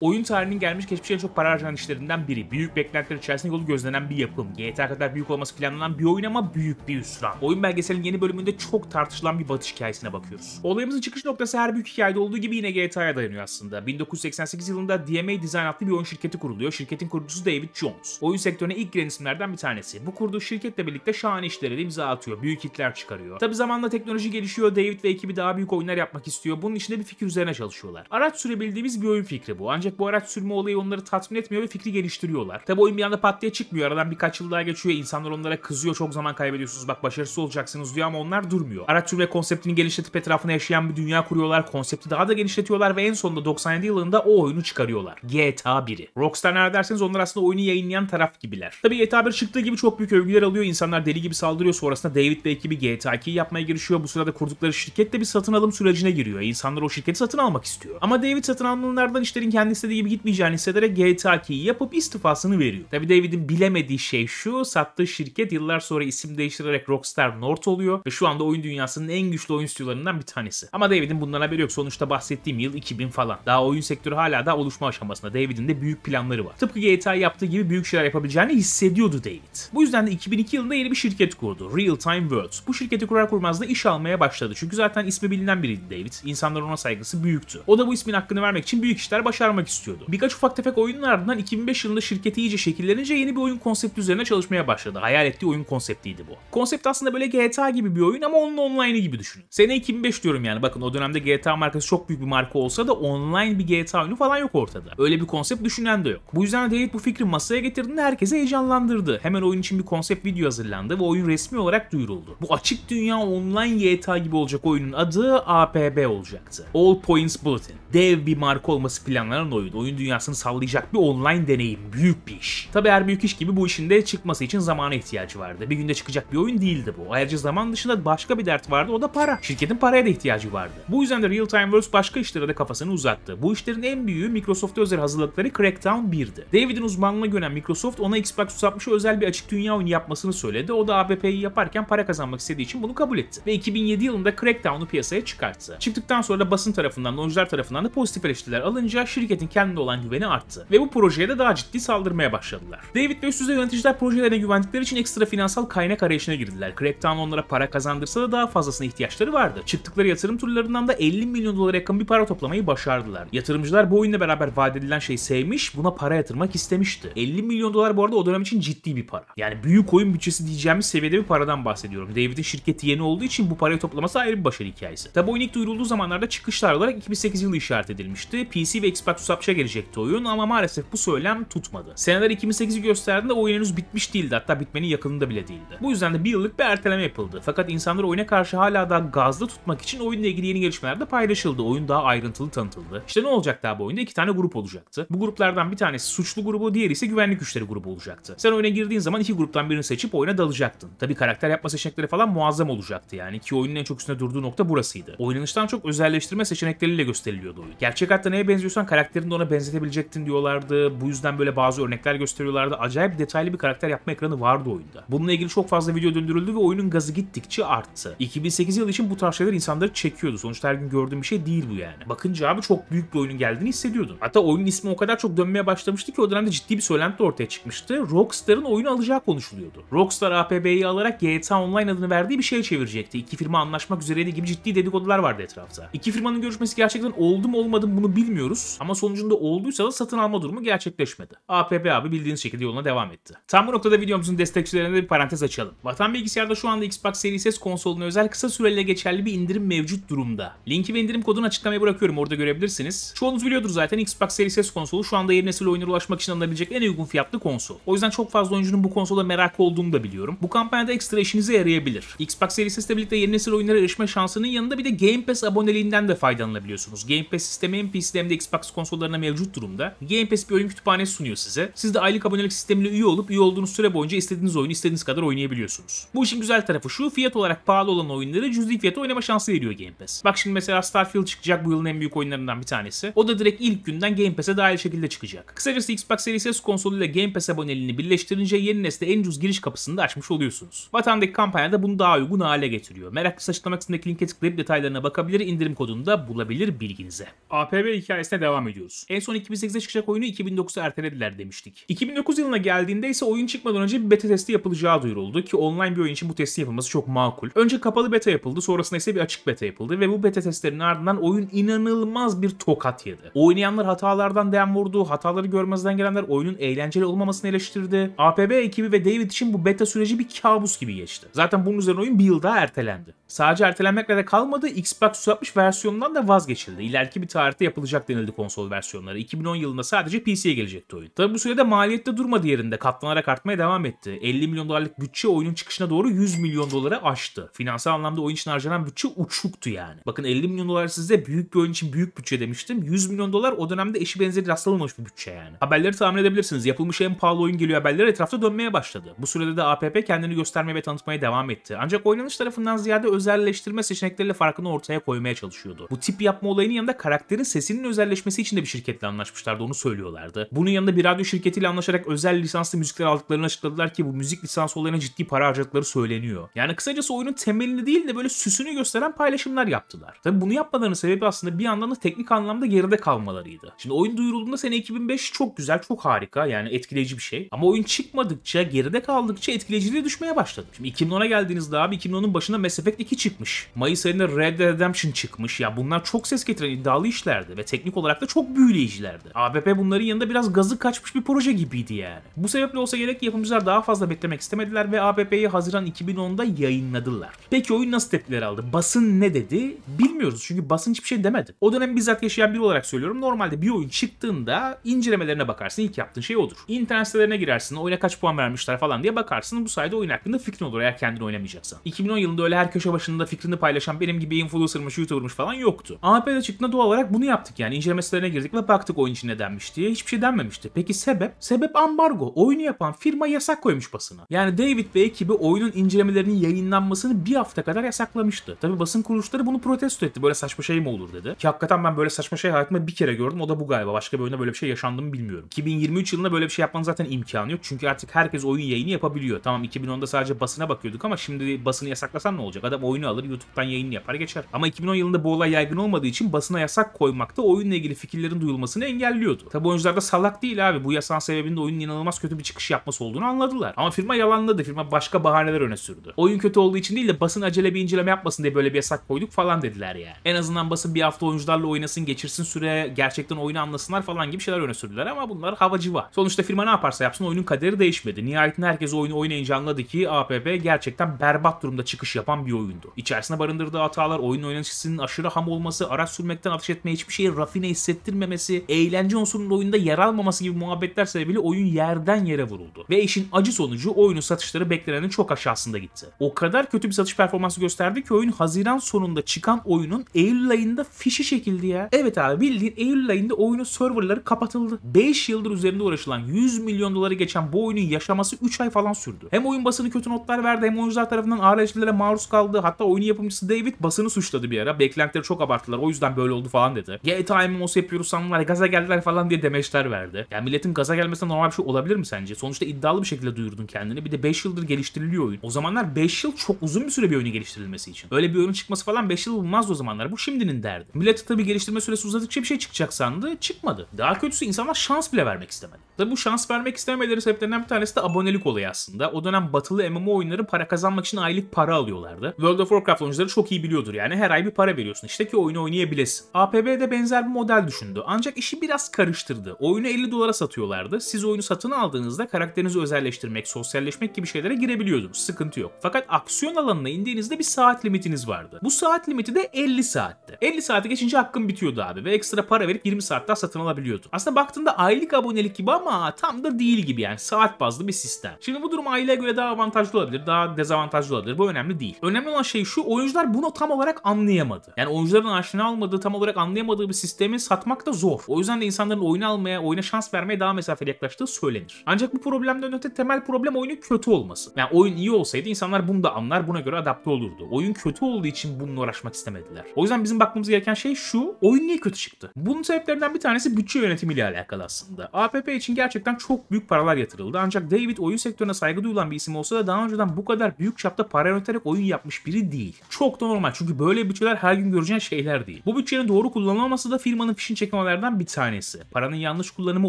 Oyun tarihinin gelmiş geçmiş en çok para harcanan işlerinden biri. Büyük beklentiler içerisinde yolu gözlenen bir yapım. GTA kadar büyük olması planlanan bir oyun ama büyük bir hüsran. Oyun belgeselinin yeni bölümünde çok tartışılan bir batış hikayesine bakıyoruz. Olayımızın çıkış noktası her büyük hikayede olduğu gibi yine GTA'ya dayanıyor aslında. 1988 yılında DMA Design adlı bir oyun şirketi kuruluyor. Şirketin kurucusu David Jones. Oyun sektörüne ilk giren isimlerden bir tanesi. Bu kurduğu şirketle birlikte şahane işlere imza atıyor. Büyük hitler çıkarıyor. Tabi zamanla teknoloji gelişiyor. David ve ekibi daha büyük oyunlar yapmak istiyor. Bunun için de bir fikir üzerine çalışıyorlar. Araç sürebildiğimiz bir oyun fikri bu. Ancak ancak bu araç sürme olayı onları tatmin etmiyor ve fikri geliştiriyorlar. Tabi oyun bir anda pat diye çıkmıyor. Aradan birkaç yıl daha geçiyor. İnsanlar onlara kızıyor. Çok zaman kaybediyorsunuz. Bak başarısız olacaksınız diyor ama onlar durmuyor. Araç sürme konseptini geliştirip etrafına yaşayan bir dünya kuruyorlar. Konsepti daha da genişletiyorlar ve en sonunda 97 yılında o oyunu çıkarıyorlar. GTA 1'i. Rockstar nerede derseniz onlar aslında oyunu yayınlayan taraf gibiler. Tabi GTA 1 çıktığı gibi çok büyük övgüler alıyor. İnsanlar deli gibi saldırıyor. Sonrasında David ve ekibi GTA 2'yi yapmaya girişiyor. Bu sırada kurdukları şirket de bir satın alım sürecine giriyor. İnsanlar o şirketi satın almak istiyor. Ama David satın alımlardan işlerin kendisi istediği gibi gitmeyeceğini hissederek GTA Key'i yapıp istifasını veriyor. Tabi David'in bilemediği şey şu, sattığı şirket yıllar sonra isim değiştirerek Rockstar North oluyor ve şu anda oyun dünyasının en güçlü oyun stüdyolarından bir tanesi. Ama David'in bundan haberi yok. Sonuçta bahsettiğim yıl 2000 falan. Daha oyun sektörü hala da oluşma aşamasında. David'in de büyük planları var. Tıpkı GTA yaptığı gibi büyük şeyler yapabileceğini hissediyordu David. Bu yüzden de 2002 yılında yeni bir şirket kurdu. Real Time Worlds. Bu şirketi kurar kurmaz da iş almaya başladı. Çünkü zaten ismi bilinen biriydi David. İnsanların ona saygısı büyüktü. O da bu ismin hakkını vermek için büyük işler başarmak yapmak istiyordu. Birkaç ufak tefek oyunun ardından 2005 yılında şirketi iyice şekillenince yeni bir oyun konsepti üzerine çalışmaya başladı. Hayal ettiği oyun konseptiydi bu. Konsept aslında böyle GTA gibi bir oyun ama onun online'ı gibi düşünün. Sene 2005 diyorum yani bakın o dönemde GTA markası çok büyük bir marka olsa da online bir GTA oyunu falan yok ortada. Öyle bir konsept düşünen de yok. Bu yüzden David bu fikri masaya getirdiğinde herkese heyecanlandırdı. Hemen oyun için bir konsept video hazırlandı ve oyun resmi olarak duyuruldu. Bu açık dünya online GTA gibi olacak oyunun adı APB olacaktı. All Points Bulletin. Dev bir marka olması planlanan oyun. Oyun dünyasını sallayacak bir online deneyim. Büyük bir iş. Tabi her büyük iş gibi bu işin de çıkması için zamana ihtiyacı vardı. Bir günde çıkacak bir oyun değildi bu. Ayrıca zaman dışında başka bir dert vardı o da para. Şirketin paraya da ihtiyacı vardı. Bu yüzden de Real Time Worlds başka işlere de kafasını uzattı. Bu işlerin en büyüğü Microsoft'a özel hazırlıkları Crackdown 1'di. David'in uzmanlığına gören Microsoft ona Xbox 360'a özel bir açık dünya oyunu yapmasını söyledi. O da ABP'yi yaparken para kazanmak istediği için bunu kabul etti. Ve 2007 yılında Crackdown'u piyasaya çıkarttı. Çıktıktan sonra da basın tarafından da oyuncular tarafından da pozitif eleştiriler alınca şirketin David'in kendine olan güveni arttı ve bu projeye de daha ciddi saldırmaya başladılar. David ve üst düzey yöneticiler projelerine güvendikleri için ekstra finansal kaynak arayışına girdiler. Crackdown onlara para kazandırsa da daha fazlasına ihtiyaçları vardı. Çıktıkları yatırım turlarından da 50 milyon dolara yakın bir para toplamayı başardılar. Yatırımcılar bu oyunla beraber vaat edilen şeyi sevmiş, buna para yatırmak istemişti. 50 milyon dolar bu arada o dönem için ciddi bir para. Yani büyük oyun bütçesi diyeceğimiz seviyede bir paradan bahsediyorum. David'in şirketi yeni olduğu için bu parayı toplaması ayrı bir başarı hikayesi. Tabi oyun ilk duyurulduğu zamanlarda çıkışlar olarak 2008 yılı işaret edilmişti. PC ve Xbox kitapça gelecekti oyun ama maalesef bu söylem tutmadı. Seneler 2008'i gösterdiğinde oyun henüz bitmiş değildi hatta bitmenin yakınında bile değildi. Bu yüzden de bir yıllık bir erteleme yapıldı. Fakat insanlar oyuna karşı hala daha gazlı tutmak için oyunla ilgili yeni gelişmeler de paylaşıldı. Oyun daha ayrıntılı tanıtıldı. İşte ne olacaktı abi oyunda? iki tane grup olacaktı. Bu gruplardan bir tanesi suçlu grubu, diğeri ise güvenlik güçleri grubu olacaktı. Sen oyuna girdiğin zaman iki gruptan birini seçip oyuna dalacaktın. Tabi karakter yapma seçenekleri falan muazzam olacaktı yani ki oyunun en çok üstüne durduğu nokta burasıydı. Oynanıştan çok özelleştirme seçenekleriyle gösteriliyordu oyun. Gerçek hatta neye benziyorsan karakterin karakterini de ona benzetebilecektin diyorlardı. Bu yüzden böyle bazı örnekler gösteriyorlardı. Acayip detaylı bir karakter yapma ekranı vardı oyunda. Bununla ilgili çok fazla video döndürüldü ve oyunun gazı gittikçe arttı. 2008 yılı için bu tarz şeyler insanları çekiyordu. Sonuçta her gün gördüğüm bir şey değil bu yani. Bakınca abi çok büyük bir oyunun geldiğini hissediyordun. Hatta oyunun ismi o kadar çok dönmeye başlamıştı ki o dönemde ciddi bir söylenti ortaya çıkmıştı. Rockstar'ın oyunu alacağı konuşuluyordu. Rockstar APB'yi alarak GTA Online adını verdiği bir şey çevirecekti. İki firma anlaşmak üzereydi gibi ciddi dedikodular vardı etrafta. İki firmanın görüşmesi gerçekten oldu mu olmadı mı bunu bilmiyoruz ama sonuç sonucunda olduysa da satın alma durumu gerçekleşmedi. APB abi bildiğiniz şekilde yoluna devam etti. Tam bu noktada videomuzun destekçilerine bir parantez açalım. Vatan bilgisayarda şu anda Xbox Series S konsoluna özel kısa süreli geçerli bir indirim mevcut durumda. Linki ve indirim kodunu açıklamaya bırakıyorum orada görebilirsiniz. Çoğunuz biliyordur zaten Xbox Series S konsolu şu anda yeni nesil oyunlara ulaşmak için alınabilecek en uygun fiyatlı konsol. O yüzden çok fazla oyuncunun bu konsola merak olduğunu da biliyorum. Bu kampanyada ekstra işinize yarayabilir. Xbox Series S ile birlikte yeni nesil oyunlara erişme şansının yanında bir de Game Pass aboneliğinden de faydalanabiliyorsunuz. Game Pass sistemi hem PC'de hem de Xbox konsolu konsollarına mevcut durumda. Game Pass bir oyun kütüphanesi sunuyor size. Siz de aylık abonelik sistemine üye olup üye olduğunuz süre boyunca istediğiniz oyunu istediğiniz kadar oynayabiliyorsunuz. Bu işin güzel tarafı şu fiyat olarak pahalı olan oyunları cüzi fiyata oynama şansı veriyor Game Pass. Bak şimdi mesela Starfield çıkacak bu yılın en büyük oyunlarından bir tanesi. O da direkt ilk günden Game Pass'e dahil şekilde çıkacak. Kısacası Xbox Series S konsoluyla Game Pass aboneliğini birleştirince yeni nesle en ucuz giriş kapısını da açmış oluyorsunuz. Vatandaki da bunu daha uygun hale getiriyor. Meraklısı açıklama kısmındaki linke tıklayıp detaylarına bakabilir, indirim kodunu da bulabilir bilginize. APB hikayesine devam ediyor bekliyoruz. En son 2008'de çıkacak oyunu 2009'a ertelediler demiştik. 2009 yılına geldiğinde ise oyun çıkmadan önce bir beta testi yapılacağı duyuruldu ki online bir oyun için bu testi yapılması çok makul. Önce kapalı beta yapıldı sonrasında ise bir açık beta yapıldı ve bu beta testlerinin ardından oyun inanılmaz bir tokat yedi. Oynayanlar hatalardan dem vurdu, hataları görmezden gelenler oyunun eğlenceli olmamasını eleştirdi. APB ekibi ve David için bu beta süreci bir kabus gibi geçti. Zaten bunun üzerine oyun bir yıl daha ertelendi. Sadece ertelenmekle de kalmadı, Xbox 360 versiyonundan da vazgeçildi. İleriki bir tarihte yapılacak denildi konsol versiyonu versiyonları. 2010 yılında sadece PC'ye gelecekti oyun. Tabi bu sürede maliyette durmadı yerinde katlanarak artmaya devam etti. 50 milyon dolarlık bütçe oyunun çıkışına doğru 100 milyon dolara aştı. Finansal anlamda oyun için harcanan bütçe uçuktu yani. Bakın 50 milyon dolar size büyük bir oyun için büyük bütçe demiştim. 100 milyon dolar o dönemde eşi benzeri rastlanılmamış bir bütçe yani. Haberleri tahmin edebilirsiniz. Yapılmış en pahalı oyun geliyor haberleri etrafta dönmeye başladı. Bu sürede de APP kendini göstermeye ve tanıtmaya devam etti. Ancak oynanış tarafından ziyade özelleştirme seçenekleriyle farkını ortaya koymaya çalışıyordu. Bu tip yapma olayının yanında karakterin sesinin özelleşmesi için de bir şirketle anlaşmışlardı onu söylüyorlardı. Bunun yanında bir radyo şirketiyle anlaşarak özel lisanslı müzikler aldıklarını açıkladılar ki bu müzik lisans olayına ciddi para harcadıkları söyleniyor. Yani kısacası oyunun temelini değil de böyle süsünü gösteren paylaşımlar yaptılar. Tabi bunu yapmalarının sebebi aslında bir yandan da teknik anlamda geride kalmalarıydı. Şimdi oyun duyurulduğunda sene 2005 çok güzel, çok harika yani etkileyici bir şey. Ama oyun çıkmadıkça, geride kaldıkça etkileyiciliği düşmeye başladı. Şimdi 2010'a geldiğinizde abi 2010'un başında Mass Effect 2 çıkmış. Mayıs ayında Red Dead Redemption çıkmış. Ya bunlar çok ses getiren iddialı işlerdi ve teknik olarak da çok çok büyüleyicilerdi. ABP bunların yanında biraz gazı kaçmış bir proje gibiydi yani. Bu sebeple olsa gerek yapımcılar daha fazla beklemek istemediler ve ABP'yi Haziran 2010'da yayınladılar. Peki oyun nasıl tepkiler aldı? Basın ne dedi? Bilmiyoruz çünkü basın hiçbir şey demedi. O dönem bizzat yaşayan biri olarak söylüyorum. Normalde bir oyun çıktığında incelemelerine bakarsın. İlk yaptığın şey odur. İnternet sitelerine girersin. Oyuna kaç puan vermişler falan diye bakarsın. Bu sayede oyun hakkında fikrin olur eğer kendini oynamayacaksan. 2010 yılında öyle her köşe başında fikrini paylaşan benim gibi influencermış, youtubermış falan yoktu. ABP'de çıktığında doğal olarak bunu yaptık yani. İnceleme sitelerine girdik inceledik ve baktık oyun için ne diye. Hiçbir şey denmemişti. Peki sebep? Sebep ambargo. Oyunu yapan firma yasak koymuş basına. Yani David ve ekibi oyunun incelemelerinin yayınlanmasını bir hafta kadar yasaklamıştı. Tabi basın kuruluşları bunu protesto etti. Böyle saçma şey mi olur dedi. Ki hakikaten ben böyle saçma şey hayatımda bir kere gördüm. O da bu galiba. Başka bir oyunda böyle bir şey yaşandı bilmiyorum. 2023 yılında böyle bir şey yapmanın zaten imkanı yok. Çünkü artık herkes oyun yayını yapabiliyor. Tamam 2010'da sadece basına bakıyorduk ama şimdi basını yasaklasan ne olacak? Adam oyunu alır YouTube'dan yayını yapar geçer. Ama 2010 yılında bu olay yaygın olmadığı için basına yasak koymakta oyunla ilgili fikirlerin seslerin duyulmasını engelliyordu. Tabi oyuncular da salak değil abi. Bu yasan sebebinde oyunun inanılmaz kötü bir çıkış yapması olduğunu anladılar. Ama firma yalanladı. Firma başka bahaneler öne sürdü. Oyun kötü olduğu için değil de basın acele bir inceleme yapmasın diye böyle bir yasak koyduk falan dediler yani. En azından basın bir hafta oyuncularla oynasın, geçirsin süre, gerçekten oyunu anlasınlar falan gibi şeyler öne sürdüler ama bunlar havacı var. Sonuçta firma ne yaparsa yapsın oyunun kaderi değişmedi. Nihayetinde herkes oyunu oynayınca anladı ki APP gerçekten berbat durumda çıkış yapan bir oyundu. İçerisine barındırdığı hatalar, oyun oynanışının aşırı ham olması, araç sürmekten ateş etmeye hiçbir şeyi rafine hissettirme görülmemesi, eğlence unsurunun oyunda yer almaması gibi muhabbetler sebebiyle oyun yerden yere vuruldu. Ve işin acı sonucu oyunun satışları beklenenin çok aşağısında gitti. O kadar kötü bir satış performansı gösterdi ki oyun Haziran sonunda çıkan oyunun Eylül ayında fişi çekildi ya. Evet abi bildiğin Eylül ayında oyunun serverları kapatıldı. 5 yıldır üzerinde uğraşılan 100 milyon doları geçen bu oyunun yaşaması 3 ay falan sürdü. Hem oyun basını kötü notlar verdi hem oyuncular tarafından ağır eleştirilere maruz kaldı. Hatta oyunun yapımcısı David basını suçladı bir ara. Beklentileri çok abarttılar o yüzden böyle oldu falan dedi. GTA MMO'su yapıyoruz susamlar, gaza geldiler falan diye demeçler verdi. Yani milletin gaza gelmesine normal bir şey olabilir mi sence? Sonuçta iddialı bir şekilde duyurdun kendini. Bir de 5 yıldır geliştiriliyor oyun. O zamanlar 5 yıl çok uzun bir süre bir oyunun geliştirilmesi için. Öyle bir oyunun çıkması falan 5 yıl olmaz o zamanlar. Bu şimdinin derdi. Millet tabi geliştirme süresi uzadıkça bir şey çıkacak sandı. Çıkmadı. Daha kötüsü insanlar şans bile vermek istemedi. Tabi bu şans vermek istemeleri sebeplerinden bir tanesi de abonelik olayı aslında. O dönem batılı MMO oyunları para kazanmak için aylık para alıyorlardı. World of Warcraft oyuncuları çok iyi biliyordur yani. Her ay bir para veriyorsun işte ki oyunu oynayabilesin. APB'de benzer bir model düşündü oyundu. Ancak işi biraz karıştırdı. Oyunu 50 dolara satıyorlardı. Siz oyunu satın aldığınızda karakterinizi özelleştirmek, sosyalleşmek gibi şeylere girebiliyordunuz. Sıkıntı yok. Fakat aksiyon alanına indiğinizde bir saat limitiniz vardı. Bu saat limiti de 50 saatti. 50 saati geçince hakkım bitiyordu abi ve ekstra para verip 20 saat daha satın alabiliyordun. Aslında baktığında aylık abonelik gibi ama tam da değil gibi yani saat bazlı bir sistem. Şimdi bu durum aileye göre daha avantajlı olabilir, daha dezavantajlı olabilir. Bu önemli değil. Önemli olan şey şu oyuncular bunu tam olarak anlayamadı. Yani oyuncuların aşina olmadığı, tam olarak anlayamadığı bir sistemi satmak da zor. O yüzden de insanların oyunu almaya, oyuna şans vermeye daha mesafeli yaklaştığı söylenir. Ancak bu problemden öte temel problem oyunun kötü olması. Yani oyun iyi olsaydı insanlar bunu da anlar, buna göre adapte olurdu. Oyun kötü olduğu için bununla uğraşmak istemediler. O yüzden bizim bakmamız gereken şey şu, oyun niye kötü çıktı? Bunun sebeplerinden bir tanesi bütçe yönetimiyle alakalı aslında. APP için gerçekten çok büyük paralar yatırıldı. Ancak David oyun sektörüne saygı duyulan bir isim olsa da daha önceden bu kadar büyük çapta para yöneterek oyun yapmış biri değil. Çok da normal çünkü böyle bütçeler her gün göreceğin şeyler değil. Bu bütçenin doğru kullanılmaması da firmanın fişini çekme gelişmelerden bir tanesi. Paranın yanlış kullanımı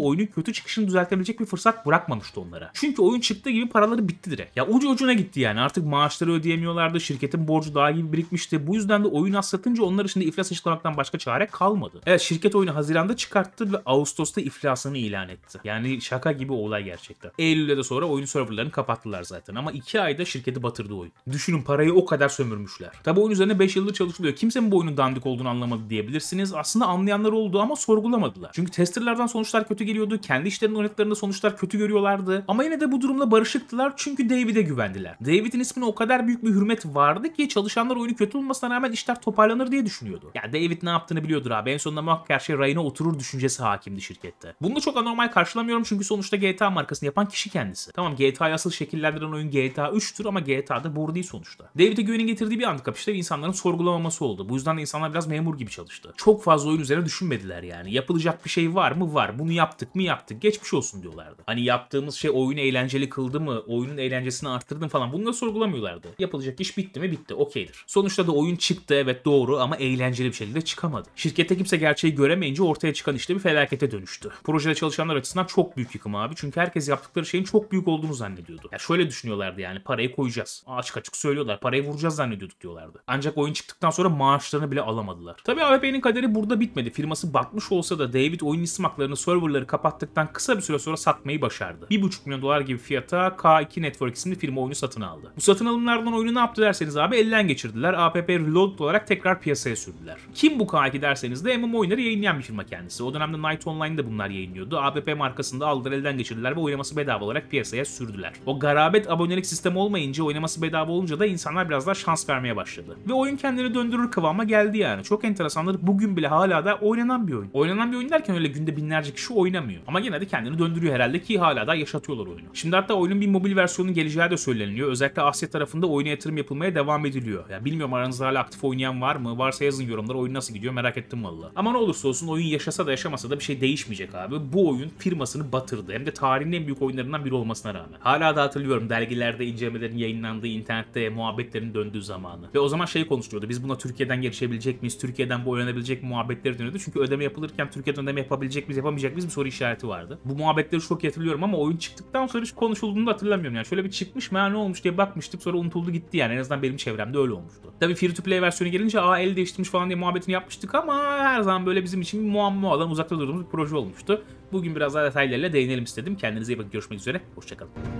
oyunun kötü çıkışını düzeltebilecek bir fırsat bırakmamıştı onlara. Çünkü oyun çıktığı gibi paraları bitti direkt. Ya ucu ucuna gitti yani artık maaşları ödeyemiyorlardı, şirketin borcu daha gibi birikmişti. Bu yüzden de oyun aslatınca onlar için de iflas açıklamaktan başka çare kalmadı. Evet şirket oyunu Haziran'da çıkarttı ve Ağustos'ta iflasını ilan etti. Yani şaka gibi olay gerçekten. Eylül'de de sonra oyun serverlarını kapattılar zaten ama 2 ayda şirketi batırdı oyun. Düşünün parayı o kadar sömürmüşler. Tabi oyun üzerine 5 yıldır çalışılıyor. Kimse mi bu oyunun dandik olduğunu anlamadı diyebilirsiniz. Aslında anlayanlar oldu ama sorgulamadılar. Çünkü testerlardan sonuçlar kötü geliyordu. Kendi işlerinin oynadıklarında sonuçlar kötü görüyorlardı. Ama yine de bu durumla barışıktılar çünkü David'e güvendiler. David'in ismine o kadar büyük bir hürmet vardı ki çalışanlar oyunu kötü olmasına rağmen işler toparlanır diye düşünüyordu. Yani David ne yaptığını biliyordur abi. En sonunda muhakkak her şey rayına oturur düşüncesi hakimdi şirkette. Bunu da çok anormal karşılamıyorum çünkü sonuçta GTA markasını yapan kişi kendisi. Tamam GTA asıl şekillendiren oyun GTA 3'tür ama GTA'da bu değil sonuçta. David'e güvenin getirdiği bir handikap işte insanların sorgulamaması oldu. Bu yüzden de insanlar biraz memur gibi çalıştı. Çok fazla oyun üzerine düşünmediler yani. Yapılacak bir şey var mı? Var. Bunu yaptık mı? Yaptık. Geçmiş olsun diyorlardı. Hani yaptığımız şey oyunu eğlenceli kıldı mı? Oyunun eğlencesini arttırdım falan. Bunu da sorgulamıyorlardı. Yapılacak iş bitti mi? Bitti. Okeydir. Sonuçta da oyun çıktı evet doğru ama eğlenceli bir şekilde çıkamadı. Şirkette kimse gerçeği göremeyince ortaya çıkan işte bir felakete dönüştü. Projede çalışanlar açısından çok büyük yıkım abi. Çünkü herkes yaptıkları şeyin çok büyük olduğunu zannediyordu. Ya şöyle düşünüyorlardı yani parayı koyacağız. Açık açık söylüyorlar. Parayı vuracağız zannediyorduk diyorlardı. Ancak oyun çıktıktan sonra maaşlarını bile alamadılar. Tabii AWP'nin kaderi burada bitmedi. Firması batmış yapmış olsa da David oyun isim haklarını serverları kapattıktan kısa bir süre sonra satmayı başardı. 1,5 milyon dolar gibi fiyata K2 Network isimli firma oyunu satın aldı. Bu satın alımlardan oyunu ne yaptı derseniz abi elden geçirdiler. APP Reload olarak tekrar piyasaya sürdüler. Kim bu K2 derseniz de MMO oyunları yayınlayan bir firma kendisi. O dönemde Night Online'da bunlar yayınlıyordu. APP markasında aldılar elden geçirdiler ve oynaması bedava olarak piyasaya sürdüler. O garabet abonelik sistemi olmayınca oynaması bedava olunca da insanlar biraz daha şans vermeye başladı. Ve oyun kendini döndürür kıvama geldi yani. Çok enteresandır. Bugün bile hala da oynanan bir oyun bahsediyorum. Oynanan bir oyun derken öyle günde binlerce kişi oynamıyor. Ama gene de kendini döndürüyor herhalde ki hala da yaşatıyorlar oyunu. Şimdi hatta oyunun bir mobil versiyonunun geleceği de söyleniliyor. Özellikle Asya tarafında oyuna yatırım yapılmaya devam ediliyor. Ya yani bilmiyorum aranızda hala aktif oynayan var mı? Varsa yazın yorumlara oyun nasıl gidiyor merak ettim valla. Ama ne olursa olsun oyun yaşasa da yaşamasa da bir şey değişmeyecek abi. Bu oyun firmasını batırdı. Hem de tarihin en büyük oyunlarından biri olmasına rağmen. Hala da hatırlıyorum dergilerde incelemelerin yayınlandığı, internette muhabbetlerin döndüğü zamanı. Ve o zaman şey konuşuluyordu. Biz buna Türkiye'den gelişebilecek miyiz? Türkiye'den bu oynanabilecek muhabbetleri dönüyordu. Çünkü ödeme yapılırken Türkiye'de ödeme yapabilecek miyiz yapamayacak miyiz bir soru işareti vardı. Bu muhabbetleri çok hatırlıyorum ama oyun çıktıktan sonra hiç konuşulduğunu da hatırlamıyorum yani. Şöyle bir çıkmış mı ne olmuş diye bakmıştık sonra unutuldu gitti yani en azından benim çevremde öyle olmuştu. Tabi free to play versiyonu gelince aa el değiştirmiş falan diye muhabbetini yapmıştık ama her zaman böyle bizim için bir muamma olan uzakta durduğumuz bir proje olmuştu. Bugün biraz daha detaylarıyla değinelim istedim. Kendinize iyi bakın görüşmek üzere. Hoşçakalın.